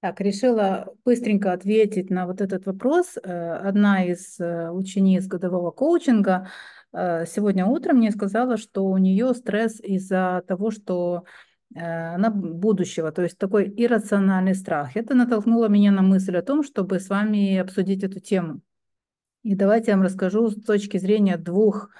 Так, решила быстренько ответить на вот этот вопрос. Э, одна из э, учениц годового коучинга э, сегодня утром мне сказала, что у нее стресс из-за того, что она будущего, то есть такой иррациональный страх. Это натолкнуло меня на мысль о том, чтобы с вами обсудить эту тему. И давайте я вам расскажу с точки зрения двух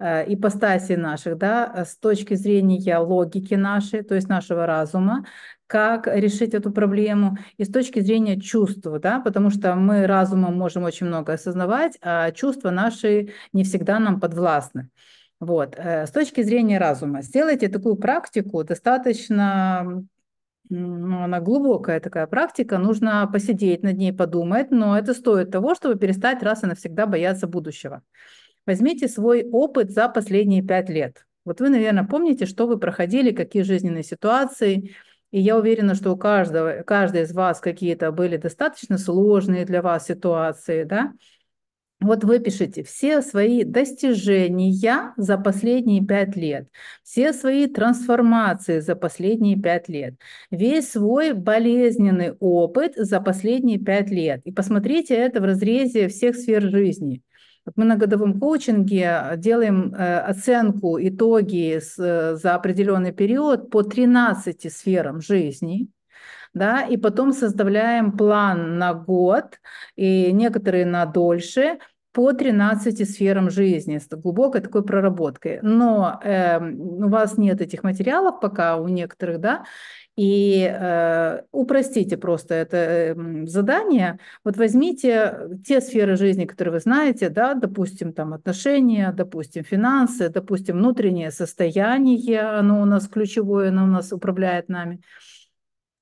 Э, ипостаси наших, да, э, с точки зрения логики нашей, то есть нашего разума, как решить эту проблему, и с точки зрения чувств, да, потому что мы разумом можем очень много осознавать, а чувства наши не всегда нам подвластны. Вот. Э, с точки зрения разума, сделайте такую практику достаточно ну, она глубокая такая практика, нужно посидеть над ней, подумать, но это стоит того, чтобы перестать раз и навсегда бояться будущего. Возьмите свой опыт за последние пять лет. Вот вы, наверное, помните, что вы проходили, какие жизненные ситуации. И я уверена, что у каждого, каждый из вас какие-то были достаточно сложные для вас ситуации, да? Вот выпишите все свои достижения за последние пять лет, все свои трансформации за последние пять лет, весь свой болезненный опыт за последние пять лет. И посмотрите это в разрезе всех сфер жизни. Вот мы на годовом коучинге а, делаем э, оценку, итоги э, за определенный период по 13 сферам жизни да, и потом составляем план на год, и некоторые на дольше, по 13 сферам жизни с глубокой такой проработкой. Но э, у вас нет этих материалов пока, у некоторых, да, и э, упростите просто это эм, задание. Вот возьмите те сферы жизни, которые вы знаете, да, допустим, там отношения, допустим, финансы, допустим, внутреннее состояние, оно у нас ключевое, оно у нас управляет нами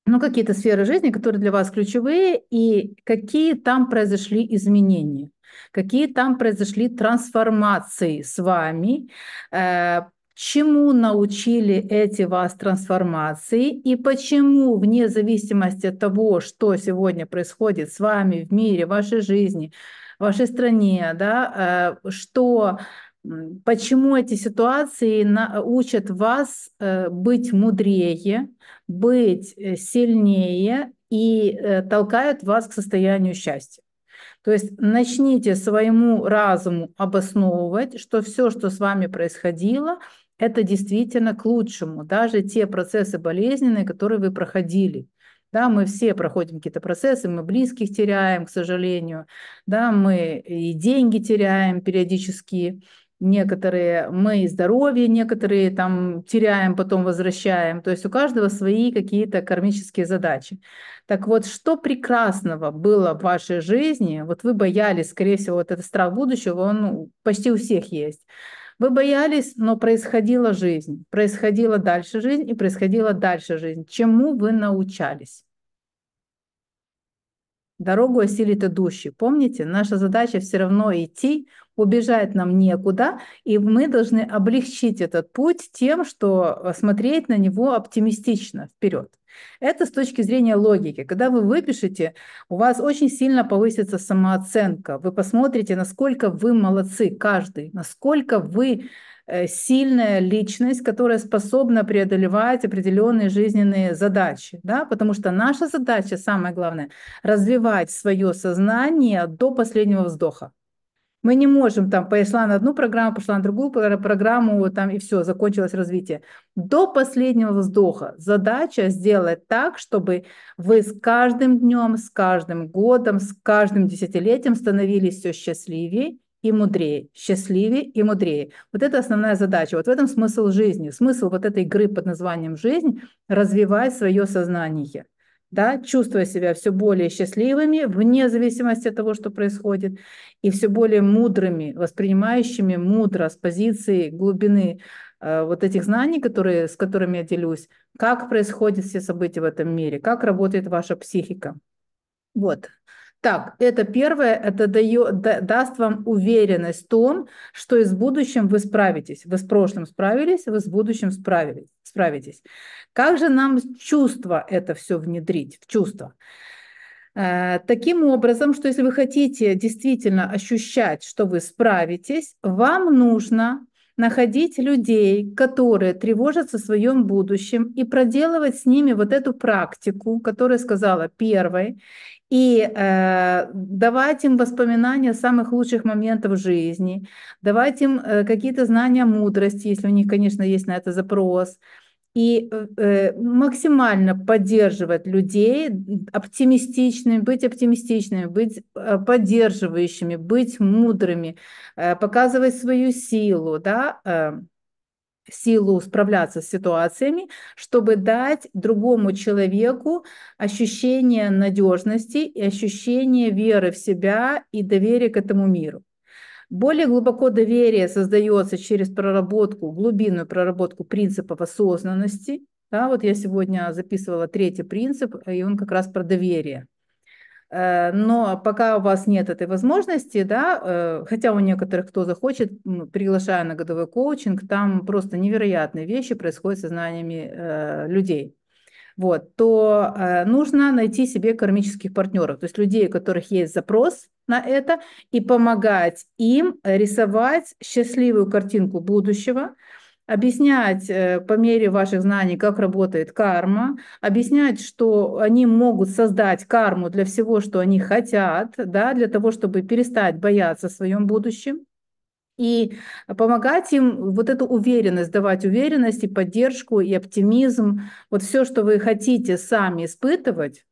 ну, какие-то сферы жизни, которые для вас ключевые, и какие там произошли изменения, какие там произошли трансформации с вами, э, чему научили эти вас трансформации и почему, вне зависимости от того, что сегодня происходит с вами в мире, в вашей жизни, в вашей стране, да, э, что Почему эти ситуации на, учат вас э, быть мудрее, быть э, сильнее и э, толкают вас к состоянию счастья? То есть начните своему разуму обосновывать, что все, что с вами происходило, это действительно к лучшему, даже те процессы болезненные, которые вы проходили. Да, мы все проходим какие-то процессы, мы близких теряем, к сожалению, да, мы и деньги теряем периодически, некоторые мы и здоровье, некоторые там теряем, потом возвращаем. То есть у каждого свои какие-то кармические задачи. Так вот, что прекрасного было в вашей жизни? Вот вы боялись, скорее всего, вот этот страх будущего, он почти у всех есть. Вы боялись, но происходила жизнь, происходила дальше жизнь и происходила дальше жизнь. Чему вы научались? Дорогу осилит идущий. Помните, наша задача все равно идти, убежать нам некуда, и мы должны облегчить этот путь тем, что э, смотреть на него оптимистично вперед. Это с точки зрения логики. Когда вы выпишете, у вас очень сильно повысится самооценка. Вы посмотрите, насколько вы молодцы каждый, насколько вы Э, сильная личность, которая способна преодолевать определенные жизненные задачи, да, потому что наша задача, самое главное, развивать свое сознание до последнего вздоха. Мы не можем там, пошла на одну программу, пошла на другую программу, там и все, закончилось развитие. До последнего вздоха задача сделать так, чтобы вы с каждым днем, с каждым годом, с каждым десятилетием становились все счастливее и мудрее, счастливее и мудрее. Вот это основная задача. Вот в этом смысл жизни, смысл вот этой игры под названием «Жизнь» – Развивать свое сознание, да, чувствуя себя все более счастливыми, вне зависимости от того, что происходит, и все более мудрыми, воспринимающими мудро с позиции глубины э, вот этих знаний, которые, с которыми я делюсь, как происходят все события в этом мире, как работает ваша психика. Вот, так, это первое, это дает, да, даст вам уверенность в том, что и с будущим вы справитесь. Вы с прошлым справились, вы с будущим справились, справитесь. Как же нам чувство это все внедрить, в чувство? Э, таким образом, что если вы хотите действительно ощущать, что вы справитесь, вам нужно находить людей, которые тревожатся о своем будущем, и проделывать с ними вот эту практику, которая сказала первой, и э, давать им воспоминания самых лучших моментов жизни, давать им э, какие-то знания мудрости, если у них, конечно, есть на это запрос, и э, максимально поддерживать людей, оптимистичными, быть оптимистичными, быть э, поддерживающими, быть мудрыми, э, показывать свою силу, да, э, силу справляться с ситуациями, чтобы дать другому человеку ощущение надежности и ощущение веры в себя и доверия к этому миру. Более глубоко доверие создается через проработку, глубинную проработку принципов осознанности. Да, вот я сегодня записывала третий принцип, и он как раз про доверие. Э, но пока у вас нет этой возможности, да, э, хотя у некоторых, кто захочет, приглашаю на годовой коучинг, там просто невероятные вещи происходят со знаниями э, людей. Вот, то нужно найти себе кармических партнеров, то есть людей, у которых есть запрос, на это и помогать им рисовать счастливую картинку будущего, объяснять э, по мере ваших знаний, как работает карма, объяснять, что они могут создать карму для всего, что они хотят, да, для того, чтобы перестать бояться в своем будущем, и помогать им вот эту уверенность, давать уверенность и поддержку, и оптимизм, вот все, что вы хотите сами испытывать,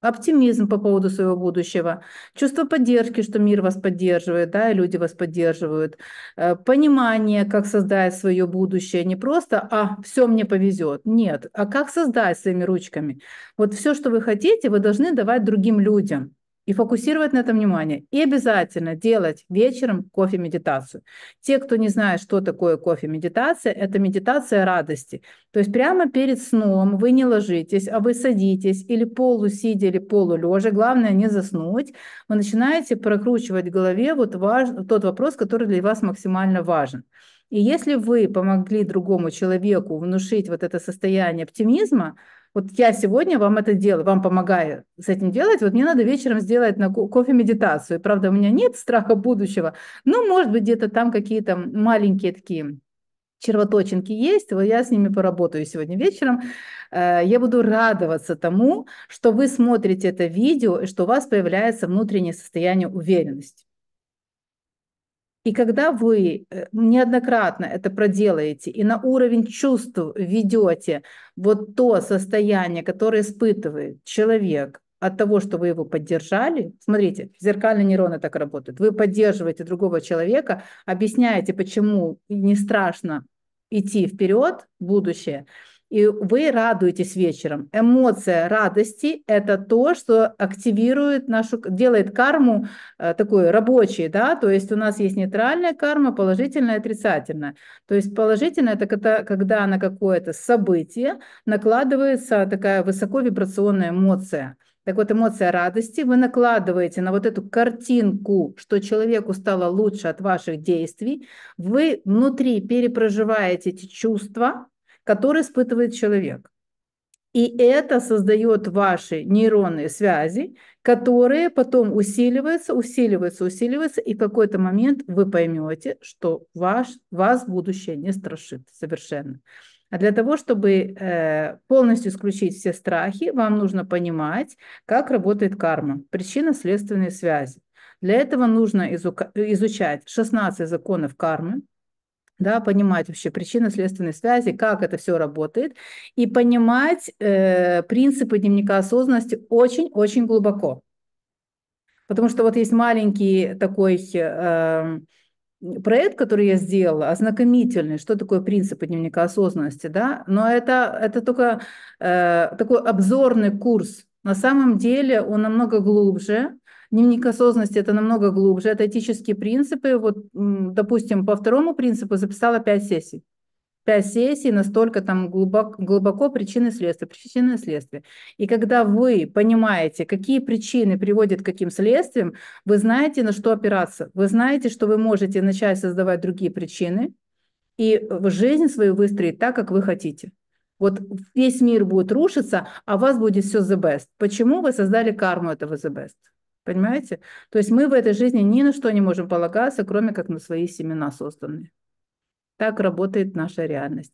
оптимизм по поводу своего будущего, чувство поддержки, что мир вас поддерживает, да, и люди вас поддерживают, э, понимание, как создать свое будущее, не просто, а все мне повезет, нет, а как создать своими ручками. Вот все, что вы хотите, вы должны давать другим людям и фокусировать на этом внимание. И обязательно делать вечером кофе-медитацию. Те, кто не знает, что такое кофе-медитация, это медитация радости. То есть прямо перед сном вы не ложитесь, а вы садитесь или полусидя, или полулежа, главное не заснуть, вы начинаете прокручивать в голове вот ваш тот вопрос, который для вас максимально важен. И если вы помогли другому человеку внушить вот это состояние оптимизма, вот я сегодня вам это делаю, вам помогаю с этим делать, вот мне надо вечером сделать на кофе медитацию. Правда, у меня нет страха будущего, но, может быть, где-то там какие-то маленькие такие червоточинки есть, вот я с ними поработаю сегодня вечером. Э, я буду радоваться тому, что вы смотрите это видео и что у вас появляется внутреннее состояние уверенности. И когда вы э, неоднократно это проделаете и на уровень чувств ведете вот то состояние, которое испытывает человек от того, что вы его поддержали, смотрите, зеркальные нейроны так работают. Вы поддерживаете другого человека, объясняете, почему не страшно идти вперед в будущее – и вы радуетесь вечером. Эмоция радости – это то, что активирует нашу, делает карму э, такой рабочей, да, то есть у нас есть нейтральная карма, положительная, отрицательная. То есть положительная – это когда, когда на какое-то событие накладывается такая высоковибрационная эмоция. Так вот, эмоция радости вы накладываете на вот эту картинку, что человеку стало лучше от ваших действий, вы внутри перепроживаете эти чувства, который испытывает человек. И это создает ваши нейронные связи, которые потом усиливаются, усиливаются, усиливаются, и в какой-то момент вы поймете, что ваш, вас будущее не страшит совершенно. А для того, чтобы э, полностью исключить все страхи, вам нужно понимать, как работает карма, причинно-следственные связи. Для этого нужно изука- изучать 16 законов кармы, да, понимать вообще причины следственной связи, как это все работает, и понимать э, принципы дневника осознанности очень-очень глубоко. Потому что вот есть маленький такой э, проект, который я сделала, ознакомительный, что такое принципы дневника осознанности, да, но это, это только э, такой обзорный курс. На самом деле он намного глубже, Дневник осознанности – это намного глубже, это этические принципы. Вот, допустим, по второму принципу записала пять сессий. пять сессий, настолько там глубоко, глубоко причины следствия, причины следствия. И когда вы понимаете, какие причины приводят к каким следствиям, вы знаете, на что опираться. Вы знаете, что вы можете начать создавать другие причины и в жизнь свою выстроить так, как вы хотите. Вот весь мир будет рушиться, а у вас будет все the best. Почему вы создали карму этого the best? Понимаете? То есть мы в этой жизни ни на что не можем полагаться, кроме как на свои семена созданные. Так работает наша реальность.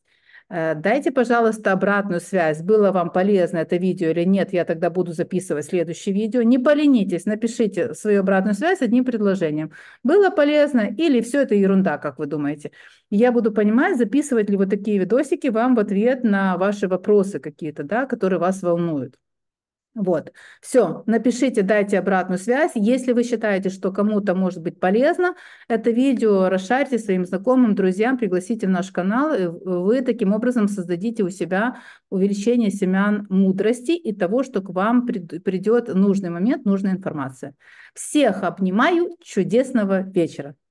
Э, дайте, пожалуйста, обратную связь, было вам полезно это видео или нет, я тогда буду записывать следующее видео. Не поленитесь, напишите свою обратную связь одним предложением. Было полезно или все это ерунда, как вы думаете? Я буду понимать, записывать ли вот такие видосики вам в ответ на ваши вопросы какие-то, да, которые вас волнуют. Вот, все, напишите, дайте обратную связь. Если вы считаете, что кому-то может быть полезно это видео, расшарьте своим знакомым, друзьям, пригласите в наш канал. И э, вы таким образом создадите у себя увеличение семян мудрости и того, что к вам придет нужный момент, нужная информация. Всех обнимаю, чудесного вечера.